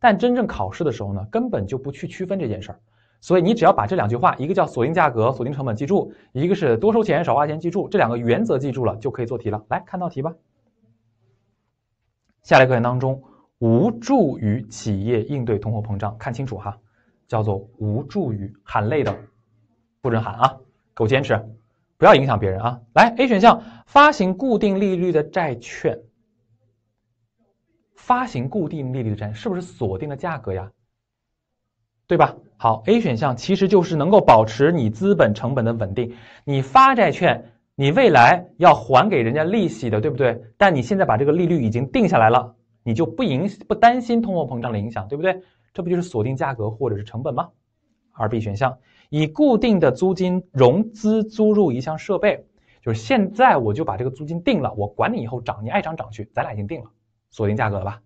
但真正考试的时候呢，根本就不去区分这件事儿。所以你只要把这两句话，一个叫锁定价格、锁定成本，记住；一个是多收钱少花钱，记住这两个原则，记住了就可以做题了。来看道题吧。下列各项当中。无助于企业应对通货膨胀，看清楚哈，叫做无助于喊累的，不准喊啊，给我坚持，不要影响别人啊。来，A 选项，发行固定利率的债券，发行固定利率的债是不是锁定的价格呀？对吧？好，A 选项其实就是能够保持你资本成本的稳定。你发债券，你未来要还给人家利息的，对不对？但你现在把这个利率已经定下来了。你就不影不担心通货膨胀的影响，对不对？这不就是锁定价格或者是成本吗？二 B 选项以固定的租金融资租入一项设备，就是现在我就把这个租金定了，我管你以后涨，你爱涨涨去，咱俩已经定了，锁定价格了吧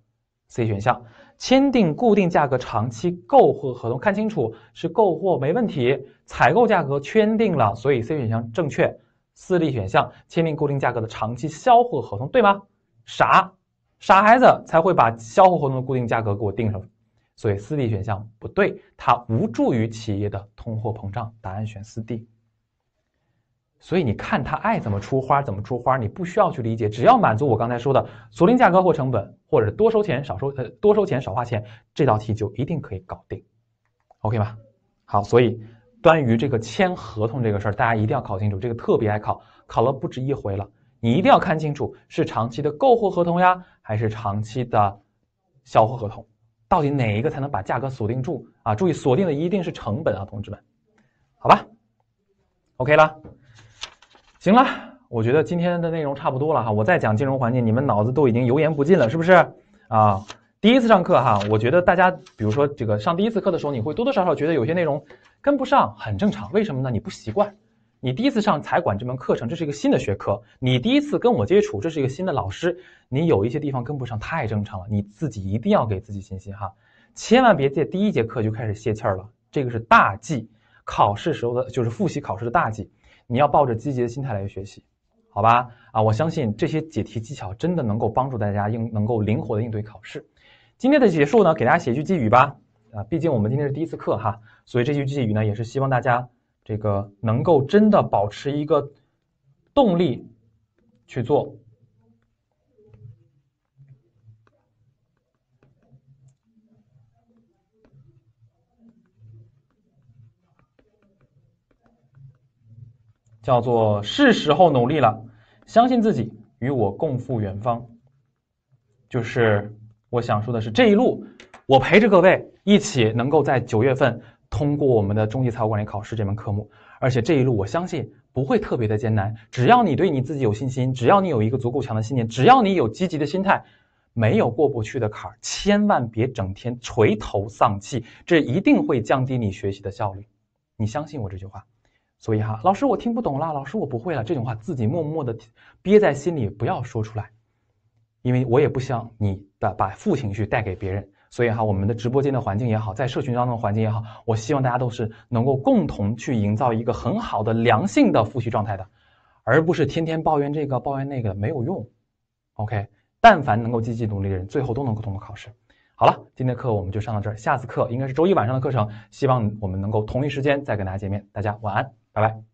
？C 选项签订固定价格长期购货合同，看清楚是购货没问题，采购价格圈定了，所以 C 选项正确。四 D 选项签订固定价格的长期销货合同，对吗？啥？傻孩子才会把销货合同的固定价格给我定上，所以四 D 选项不对，它无助于企业的通货膨胀。答案选四 D。所以你看他爱怎么出花怎么出花，你不需要去理解，只要满足我刚才说的租赁价格或成本，或者多收钱少收呃多收钱少花钱，这道题就一定可以搞定，OK 吧？好，所以关于这个签合同这个事儿，大家一定要考清楚，这个特别爱考，考了不止一回了，你一定要看清楚是长期的购货合同呀。还是长期的销货合同，到底哪一个才能把价格锁定住啊？注意锁定的一定是成本啊，同志们，好吧，OK 了，行了，我觉得今天的内容差不多了哈。我再讲金融环境，你们脑子都已经油盐不进了，是不是啊？第一次上课哈，我觉得大家比如说这个上第一次课的时候，你会多多少少觉得有些内容跟不上，很正常，为什么呢？你不习惯。你第一次上财管这门课程，这是一个新的学科；你第一次跟我接触，这是一个新的老师。你有一些地方跟不上，太正常了。你自己一定要给自己信心哈，千万别在第一节课就开始泄气儿了，这个是大忌。考试时候的就是复习考试的大忌，你要抱着积极的心态来学习，好吧？啊，我相信这些解题技巧真的能够帮助大家应能够灵活的应对考试。今天的结束呢，给大家写一句寄语吧。啊，毕竟我们今天是第一次课哈，所以这句寄语呢，也是希望大家。这个能够真的保持一个动力去做，叫做是时候努力了。相信自己，与我共赴远方，就是我想说的是，这一路我陪着各位一起，能够在九月份。通过我们的中级财务管理考试这门科目，而且这一路我相信不会特别的艰难。只要你对你自己有信心，只要你有一个足够强的信念，只要你有积极的心态，没有过不去的坎儿。千万别整天垂头丧气，这一定会降低你学习的效率。你相信我这句话。所以哈，老师我听不懂了，老师我不会了，这种话自己默默的憋在心里，不要说出来，因为我也不想你的把负情绪带给别人。所以哈，我们的直播间的环境也好，在社群当中的环境也好，我希望大家都是能够共同去营造一个很好的良性的复习状态的，而不是天天抱怨这个抱怨那个没有用。OK，但凡能够积极努力的人，最后都能够通过考试。好了，今天的课我们就上到这儿，下次课应该是周一晚上的课程，希望我们能够同一时间再跟大家见面。大家晚安，拜拜。